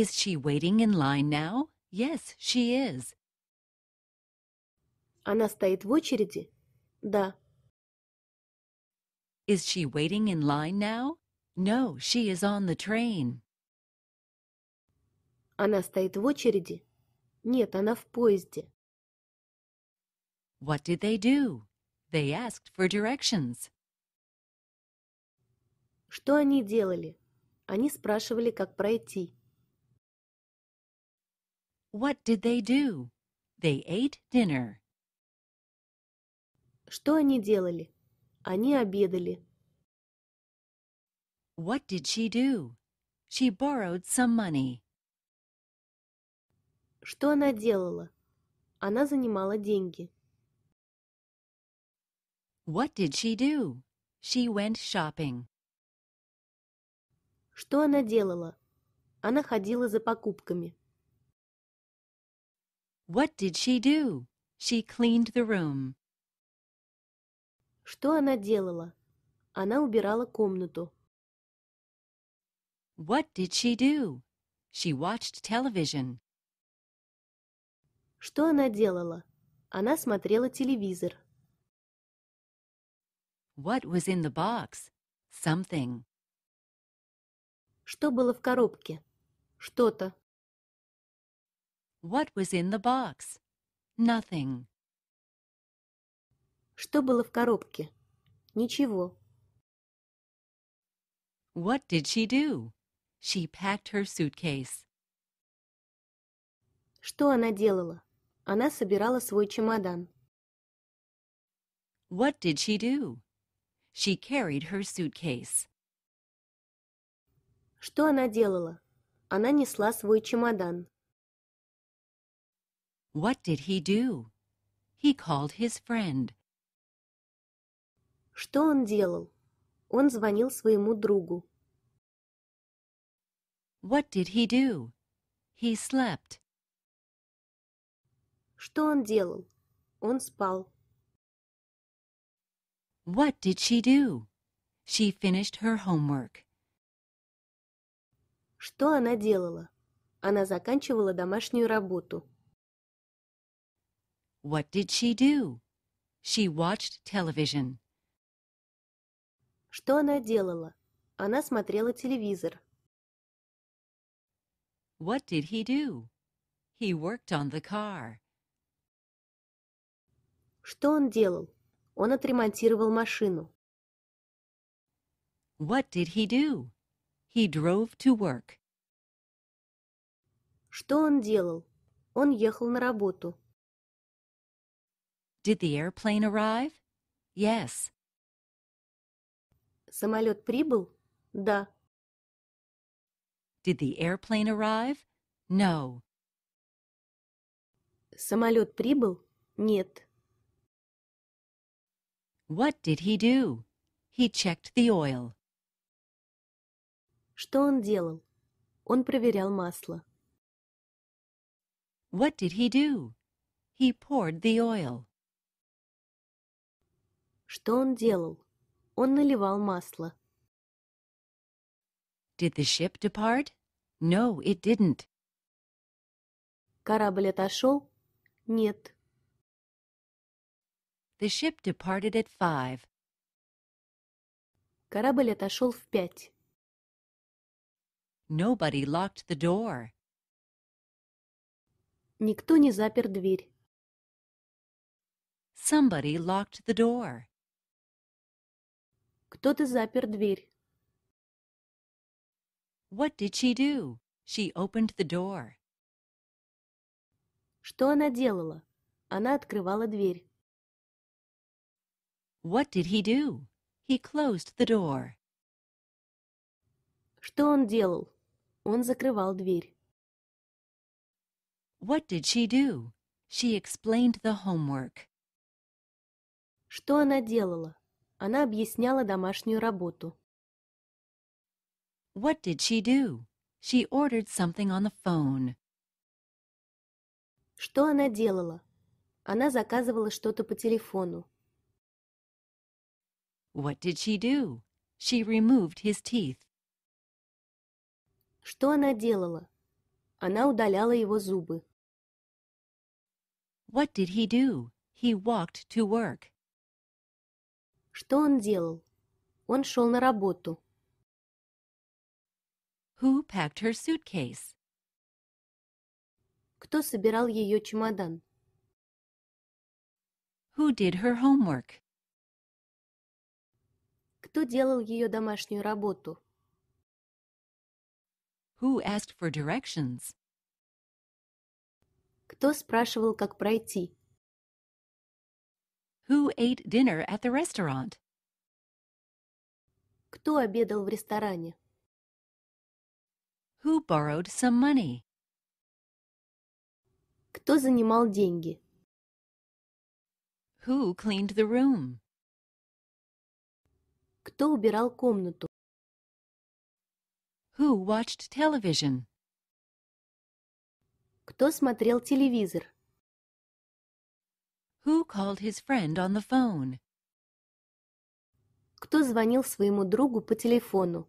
Is she waiting in line now? Yes, she is. Она стоит в очереди? Да. Is she waiting in line now? No, she is on the train. Она стоит в очереди? Нет, она в поезде. What did they do? They asked for directions. Что они делали? Они спрашивали, как пройти. What did they do? They ate dinner. Что они делали? Они обедали. What did she do? She borrowed some money. Что она делала? Она занимала деньги. What did she do? She went shopping. Что она делала? Она ходила за покупками. What did she do? She cleaned the room. Что она делала? Она убирала комнату. What did she do? She watched television. Что она делала? Она смотрела телевизор. What was in the box? Something. Что было в коробке? Что-то. What was in the box? Nothing. Что было в коробке? Ничего. What did she do? She packed her suitcase. Что она делала? Она собирала свой чемодан. What did she do? She carried her suitcase. Что она делала? Она несла свой чемодан. What did he do? He called his friend. Что он делал? Он звонил своему другу. What did he do? He slept. Что он делал? Он спал. What did she do? She finished her homework. Что она делала? Она заканчивала домашнюю работу. What did she do? She watched television. Что она делала? Она смотрела телевизор. What did he do? He worked on the car. Что он делал? Он отремонтировал машину. What did he do? He drove to work. Что он делал? Он ехал на работу. Did the airplane arrive? Yes. Самолет прибыл? Да. Did the airplane arrive? No. Самолет прибыл? Нет. What did he do? He checked the oil. Что он делал? Он проверял масло. What did he do? He poured the oil. Что он делал? Он наливал масло. Did the ship depart? No, it didn't. Корабль отошел? Нет. The ship departed at five. Корабль отошел в пять. Nobody locked the door. Никто не запер дверь. Somebody locked the door. Кто-то запер дверь. What did she do? She opened the door. Что она делала? Она открывала дверь. What did he do? He closed the door. Что он делал? Он закрывал дверь. What did she do? She explained the homework. Что она делала? Она объясняла домашнюю работу. What did she do? She ordered something on the phone. Что она делала? Она заказывала что-то по телефону. What did she do? She removed his teeth. Что она делала? Она удаляла его зубы. What did he do? He walked to work. Что он делал? Он шел на работу. Who packed her suitcase? Кто собирал ее чемодан? Who did her homework? Кто делал ее домашнюю работу? Who asked for directions? Кто спрашивал, как пройти? Who ate dinner at the restaurant? Кто обедал в ресторане? Who borrowed some money? Кто занимал деньги? Who cleaned the room? Кто убирал комнату? Who watched television? Кто смотрел телевизор? Who called his friend on the phone? Кто звонил своему другу по телефону?